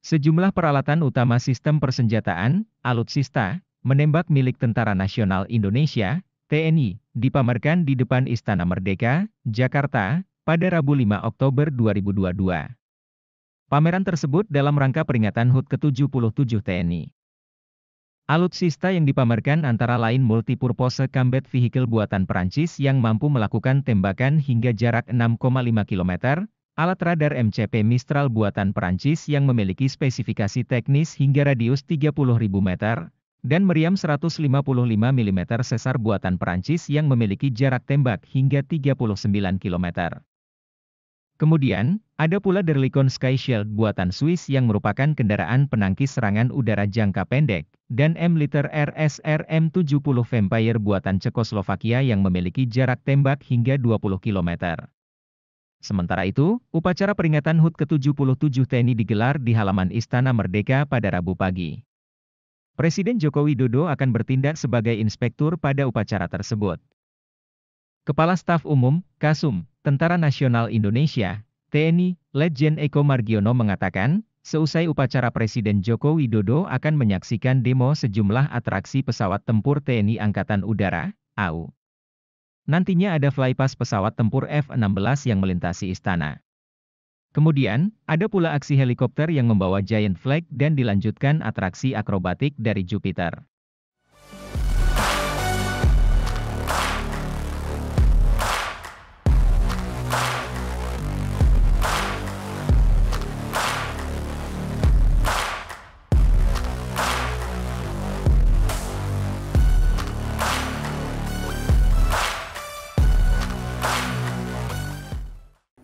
Sejumlah peralatan utama sistem persenjataan, alutsista, menembak milik Tentara Nasional Indonesia, TNI, dipamerkan di depan Istana Merdeka, Jakarta, pada Rabu 5 Oktober 2022. Pameran tersebut dalam rangka peringatan HUT ke-77 TNI. Alutsista yang dipamerkan antara lain multipurpose combat vehicle buatan Perancis yang mampu melakukan tembakan hingga jarak 6,5 km, Alat radar MCP Mistral buatan Perancis yang memiliki spesifikasi teknis hingga radius 30.000 meter, dan meriam 155 mm sesar buatan Perancis yang memiliki jarak tembak hingga 39 km. Kemudian, ada pula Derlikon Sky Shield buatan Swiss yang merupakan kendaraan penangkis serangan udara jangka pendek, dan M-Liter RSR M70 Vampire buatan Cekoslovakia yang memiliki jarak tembak hingga 20 km. Sementara itu, upacara peringatan HUT ke-77 TNI digelar di halaman Istana Merdeka pada Rabu pagi. Presiden Joko Widodo akan bertindak sebagai inspektur pada upacara tersebut. Kepala Staf Umum, Kasum, Tentara Nasional Indonesia, TNI, Legend Eko Margiono mengatakan, seusai upacara Presiden Joko Widodo akan menyaksikan demo sejumlah atraksi pesawat tempur TNI Angkatan Udara, AU. Nantinya ada flypass pesawat tempur F-16 yang melintasi istana. Kemudian, ada pula aksi helikopter yang membawa Giant Flag dan dilanjutkan atraksi akrobatik dari Jupiter.